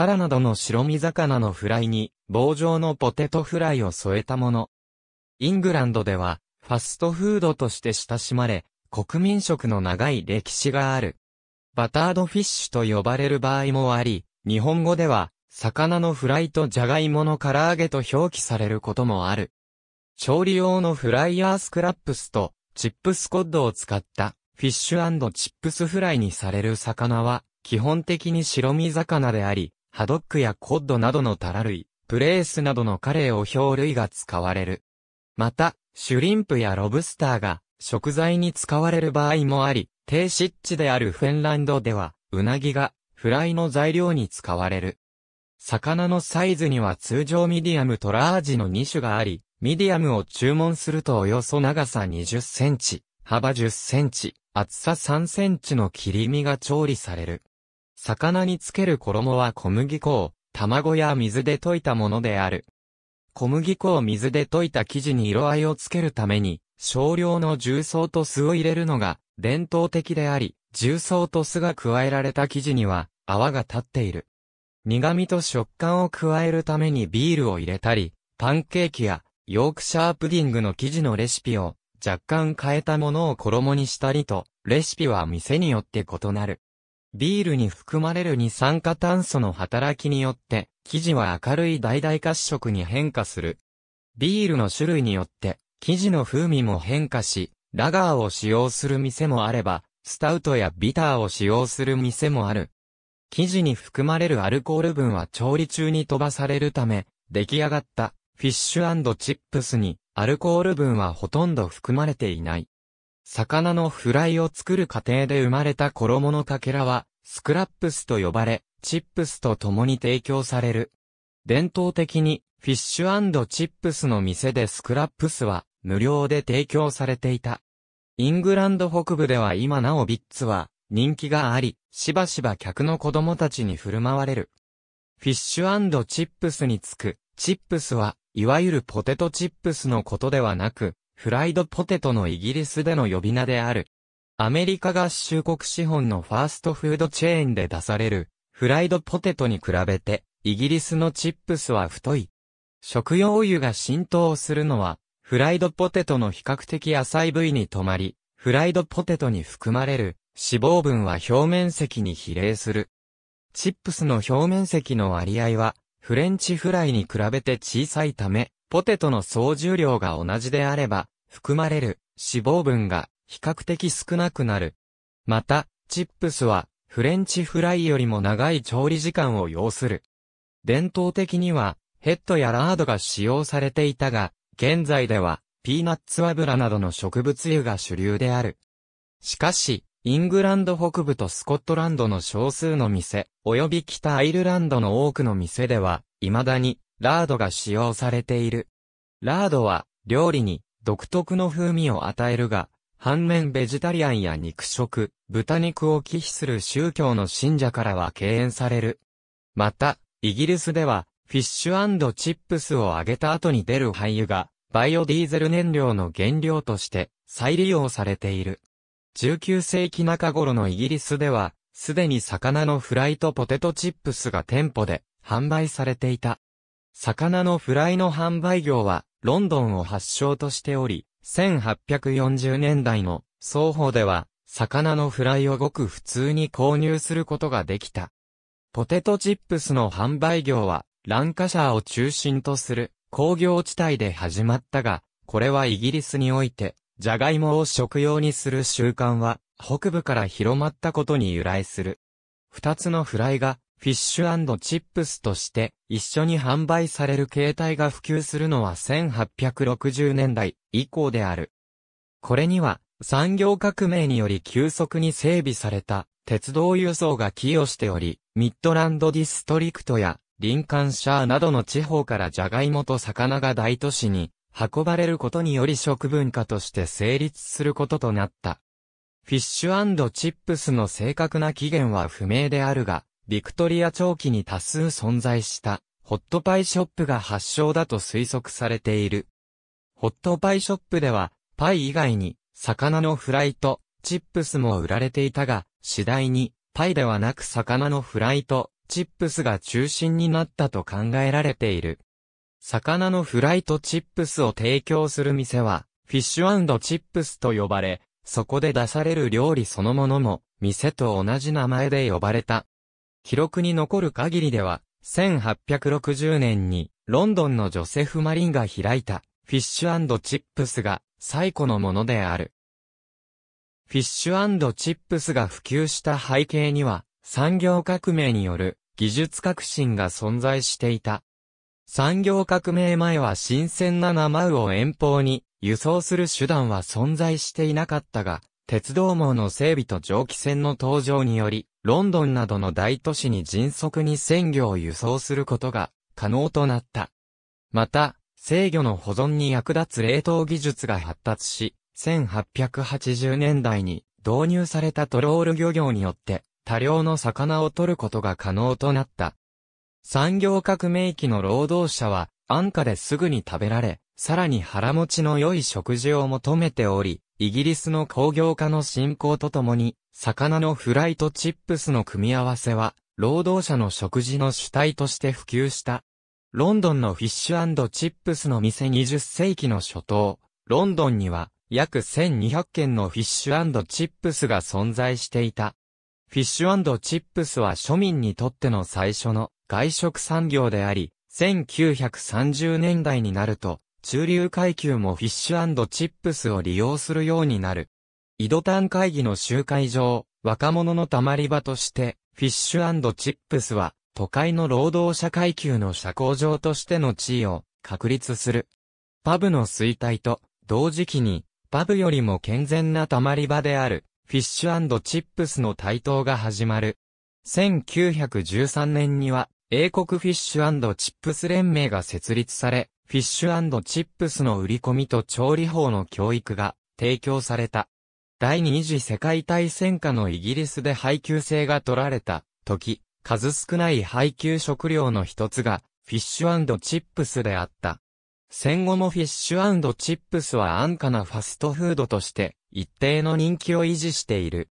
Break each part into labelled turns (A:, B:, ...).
A: タラなどの白身魚のフライに、棒状のポテトフライを添えたもの。イングランドでは、ファストフードとして親しまれ、国民食の長い歴史がある。バタードフィッシュと呼ばれる場合もあり、日本語では、魚のフライとジャガイモの唐揚げと表記されることもある。調理用のフライヤースクラップスと、チップスコッドを使った、フィッシュチップスフライにされる魚は、基本的に白身魚であり、ハドックやコッドなどのタラ類、プレースなどのカレーオヒョウ類が使われる。また、シュリンプやロブスターが食材に使われる場合もあり、低湿地であるフェンランドでは、うなぎがフライの材料に使われる。魚のサイズには通常ミディアムとラージの2種があり、ミディアムを注文するとおよそ長さ20センチ、幅10センチ、厚さ3センチの切り身が調理される。魚につける衣は小麦粉を、卵や水で溶いたものである。小麦粉を水で溶いた生地に色合いをつけるために、少量の重曹と酢を入れるのが伝統的であり、重曹と酢が加えられた生地には泡が立っている。苦味と食感を加えるためにビールを入れたり、パンケーキやヨークシャープディングの生地のレシピを若干変えたものを衣にしたりと、レシピは店によって異なる。ビールに含まれる二酸化炭素の働きによって、生地は明るい大々褐色に変化する。ビールの種類によって、生地の風味も変化し、ラガーを使用する店もあれば、スタウトやビターを使用する店もある。生地に含まれるアルコール分は調理中に飛ばされるため、出来上がったフィッシュチップスにアルコール分はほとんど含まれていない。魚のフライを作る過程で生まれた衣のかけらは、スクラップスと呼ばれ、チップスと共に提供される。伝統的に、フィッシュチップスの店でスクラップスは、無料で提供されていた。イングランド北部では今なおビッツは、人気があり、しばしば客の子供たちに振る舞われる。フィッシュチップスにつく、チップスは、いわゆるポテトチップスのことではなく、フライドポテトのイギリスでの呼び名である。アメリカ合衆国資本のファーストフードチェーンで出される、フライドポテトに比べて、イギリスのチップスは太い。食用油が浸透するのは、フライドポテトの比較的浅い部位に止まり、フライドポテトに含まれる脂肪分は表面積に比例する。チップスの表面積の割合は、フレンチフライに比べて小さいため、ポテトの総重量が同じであれば、含まれる脂肪分が比較的少なくなる。また、チップスはフレンチフライよりも長い調理時間を要する。伝統的にはヘッドやラードが使用されていたが、現在ではピーナッツ油などの植物油が主流である。しかし、イングランド北部とスコットランドの少数の店、及び北アイルランドの多くの店では、未だにラードが使用されている。ラードは、料理に独特の風味を与えるが、反面ベジタリアンや肉食、豚肉を忌避する宗教の信者からは敬遠される。また、イギリスでは、フィッシュチップスを揚げた後に出る廃油が、バイオディーゼル燃料の原料として再利用されている。19世紀中頃のイギリスでは、すでに魚のフライトポテトチップスが店舗で販売されていた。魚のフライの販売業は、ロンドンを発祥としており、1840年代の双方では、魚のフライをごく普通に購入することができた。ポテトチップスの販売業は、ランカシャーを中心とする工業地帯で始まったが、これはイギリスにおいて、ジャガイモを食用にする習慣は、北部から広まったことに由来する。二つのフライがフィッシュチップスとして一緒に販売される携帯が普及するのは1860年代以降である。これには産業革命により急速に整備された鉄道輸送が寄与しており、ミッドランドディストリクトやリンカンシャーなどの地方からジャガイモと魚が大都市に運ばれることにより食文化として成立することとなった。フィッシュチップスの正確な起源は不明であるが、ビクトリア長期に多数存在したホットパイショップが発祥だと推測されている。ホットパイショップではパイ以外に魚のフライとチップスも売られていたが、次第にパイではなく魚のフライとチップスが中心になったと考えられている。魚のフライとチップスを提供する店は、フィッシュチップスと呼ばれ、そこで出される料理そのものも、店と同じ名前で呼ばれた。記録に残る限りでは、1860年にロンドンのジョセフ・マリンが開いたフィッシュチップスが最古のものである。フィッシュチップスが普及した背景には産業革命による技術革新が存在していた。産業革命前は新鮮な生魚を遠方に輸送する手段は存在していなかったが、鉄道網の整備と蒸気船の登場により、ロンドンなどの大都市に迅速に鮮魚を輸送することが可能となった。また、制御の保存に役立つ冷凍技術が発達し、1880年代に導入されたトロール漁業によって多量の魚を取ることが可能となった。産業革命期の労働者は安価ですぐに食べられ、さらに腹持ちの良い食事を求めており、イギリスの工業化の進行とともに、魚のフライとチップスの組み合わせは、労働者の食事の主体として普及した。ロンドンのフィッシュチップスの店20世紀の初頭、ロンドンには約1200件のフィッシュチップスが存在していた。フィッシュチップスは庶民にとっての最初の外食産業であり、1930年代になると中流階級もフィッシュチップスを利用するようになる。井戸端会議の集会場、若者の溜まり場として、フィッシュチップスは、都会の労働者階級の社交場としての地位を確立する。パブの衰退と、同時期に、パブよりも健全な溜まり場である、フィッシュチップスの台頭が始まる。1913年には、英国フィッシュチップス連盟が設立され、フィッシュチップスの売り込みと調理法の教育が提供された。第二次世界大戦下のイギリスで配給制が取られた時、数少ない配給食料の一つがフィッシュチップスであった。戦後もフィッシュチップスは安価なファストフードとして一定の人気を維持している。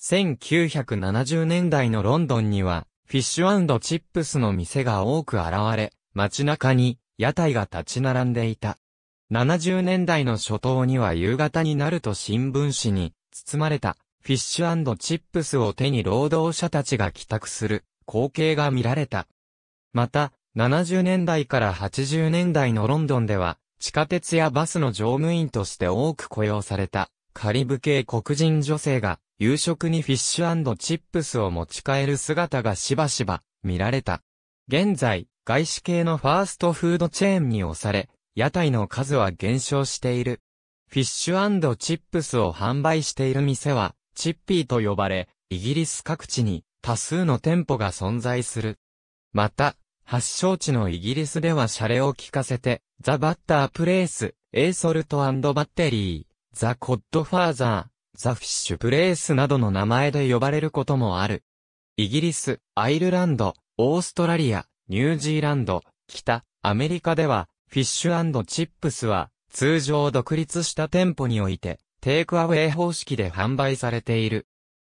A: 1970年代のロンドンにはフィッシュチップスの店が多く現れ、街中に屋台が立ち並んでいた。70年代の初頭には夕方になると新聞紙に包まれたフィッシュチップスを手に労働者たちが帰宅する光景が見られた。また、70年代から80年代のロンドンでは、地下鉄やバスの乗務員として多く雇用された、カリブ系黒人女性が、夕食にフィッシュチップスを持ち帰る姿がしばしば見られた。現在、外資系のファーストフードチェーンに押され、屋台の数は減少している。フィッシュチップスを販売している店は、チッピーと呼ばれ、イギリス各地に多数の店舗が存在する。また、発祥地のイギリスではシャレを聞かせて、ザ・バッター・プレイス、エーソルトバッテリー、ザ・コッド・ファーザー、ザ・フィッシュ・プレイスなどの名前で呼ばれることもある。イギリス、アイルランド、オーストラリア、ニュージーランド、北、アメリカでは、フィッシュチップスは、通常独立した店舗において、テイクアウェイ方式で販売されている。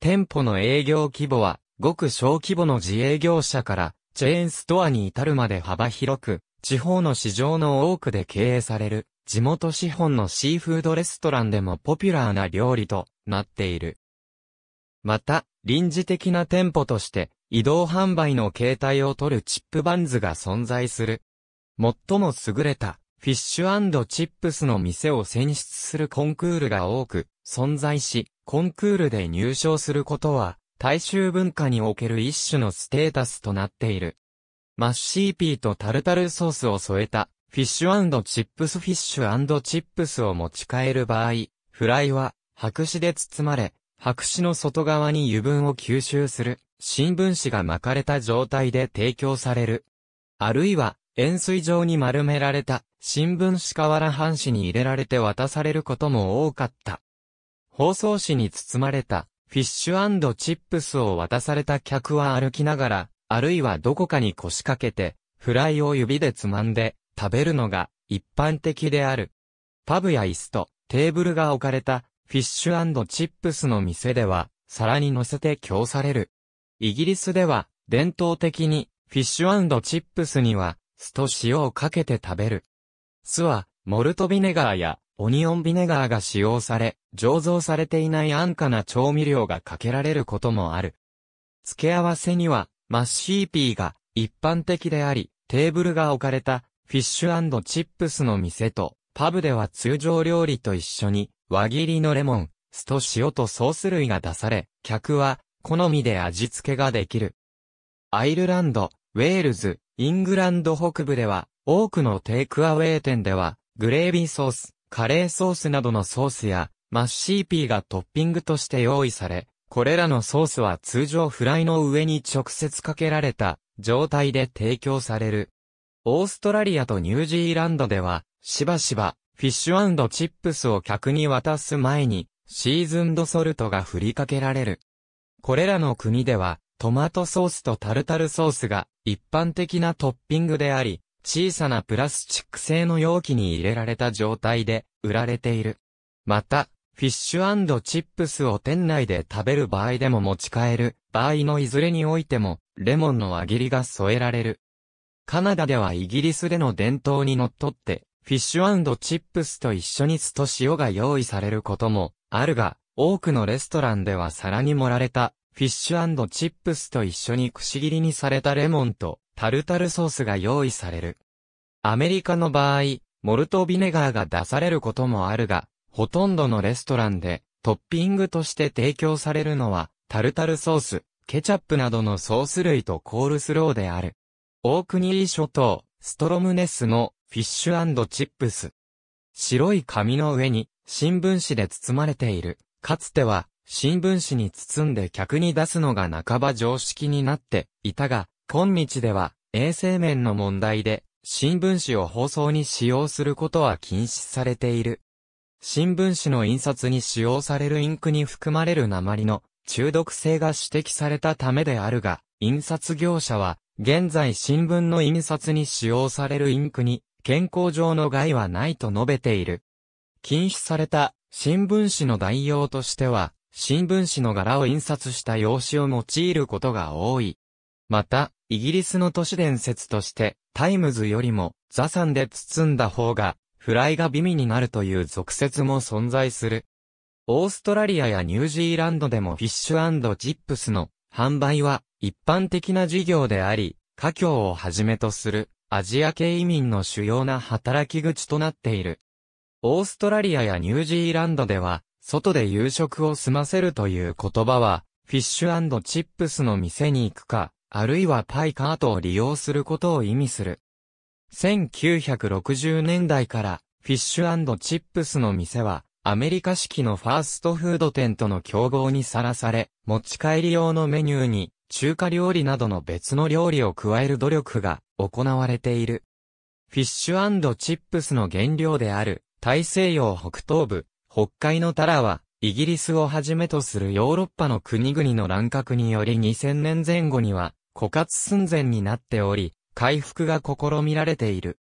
A: 店舗の営業規模は、ごく小規模の自営業者から、チェーンストアに至るまで幅広く、地方の市場の多くで経営される、地元資本のシーフードレストランでもポピュラーな料理となっている。また、臨時的な店舗として、移動販売の形態を取るチップバンズが存在する。最も優れた、フィッシュチップスの店を選出するコンクールが多く、存在し、コンクールで入賞することは、大衆文化における一種のステータスとなっている。マッシーピーとタルタルソースを添えた、フィッシュチップスフィッシュチップスを持ち帰る場合、フライは白紙で包まれ、白紙の外側に油分を吸収する、新聞紙が巻かれた状態で提供される。あるいは、塩水状に丸められた、新聞紙瓦半紙に入れられて渡されることも多かった。包装紙に包まれた、フィッシュチップスを渡された客は歩きながら、あるいはどこかに腰掛けて、フライを指でつまんで、食べるのが、一般的である。パブや椅子と、テーブルが置かれた、フィッシュチップスの店では、皿に乗せて供される。イギリスでは、伝統的に、フィッシュチップスには、酢と塩をかけて食べる。酢は、モルトビネガーや、オニオンビネガーが使用され、醸造されていない安価な調味料がかけられることもある。付け合わせには、マッシーピーが一般的であり、テーブルが置かれたフィッシュチップスの店と、パブでは通常料理と一緒に輪切りのレモン、酢と塩とソース類が出され、客は、好みで味付けができる。アイルランド、ウェールズ、イングランド北部では、多くのテイクアウェイ店では、グレービーソース、カレーソースなどのソースや、マッシーピーがトッピングとして用意され、これらのソースは通常フライの上に直接かけられた状態で提供される。オーストラリアとニュージーランドでは、しばしばフィッシュチップスを客に渡す前に、シーズンドソルトが振りかけられる。これらの国では、トマトソースとタルタルソースが一般的なトッピングであり、小さなプラスチック製の容器に入れられた状態で売られている。また、フィッシュチップスを店内で食べる場合でも持ち帰る場合のいずれにおいても、レモンの輪切りが添えられる。カナダではイギリスでの伝統にのっとって、フィッシュチップスと一緒に酢と塩が用意されることもあるが、多くのレストランでは皿に盛られたフィッシュチップスと一緒にくし切りにされたレモンとタルタルソースが用意される。アメリカの場合、モルトビネガーが出されることもあるが、ほとんどのレストランでトッピングとして提供されるのはタルタルソース、ケチャップなどのソース類とコールスローである。オークニー諸島、ストロムネスのフィッシュチップス。白い紙の上に新聞紙で包まれている。かつては新聞紙に包んで客に出すのが半ば常識になっていたが、今日では衛生面の問題で新聞紙を放送に使用することは禁止されている。新聞紙の印刷に使用されるインクに含まれる鉛の中毒性が指摘されたためであるが、印刷業者は現在新聞の印刷に使用されるインクに健康上の害はないと述べている。禁止された新聞紙の代用としては、新聞紙の柄を印刷した用紙を用いることが多い。また、イギリスの都市伝説として、タイムズよりも、ザサンで包んだ方が、フライが美味になるという俗説も存在する。オーストラリアやニュージーランドでもフィッシュジップスの販売は一般的な事業であり、家境をはじめとするアジア系移民の主要な働き口となっている。オーストラリアやニュージーランドでは、外で夕食を済ませるという言葉は、フィッシュチップスの店に行くか、あるいはパイカートを利用することを意味する。1960年代から、フィッシュチップスの店は、アメリカ式のファーストフード店との競合にさらされ、持ち帰り用のメニューに、中華料理などの別の料理を加える努力が行われている。フィッシュチップスの原料である大西洋北東部、北海のタラは、イギリスをはじめとするヨーロッパの国々の乱獲により2000年前後には枯渇寸前になっており、回復が試みられている。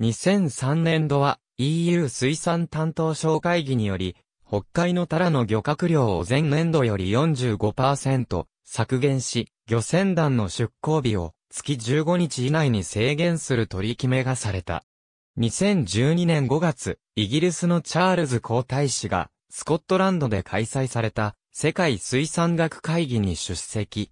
A: 2003年度は EU 水産担当省会議により、北海のタラの漁獲量を前年度より45%削減し、漁船団の出港日を月15日以内に制限する取り決めがされた。2012年5月、イギリスのチャールズ皇太子が、スコットランドで開催された、世界水産学会議に出席。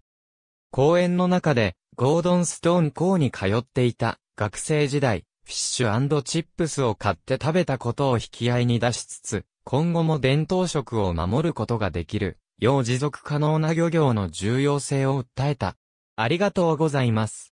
A: 公演の中で、ゴードン・ストーン校に通っていた、学生時代、フィッシュチップスを買って食べたことを引き合いに出しつつ、今後も伝統食を守ることができる、よう持続可能な漁業の重要性を訴えた。ありがとうございます。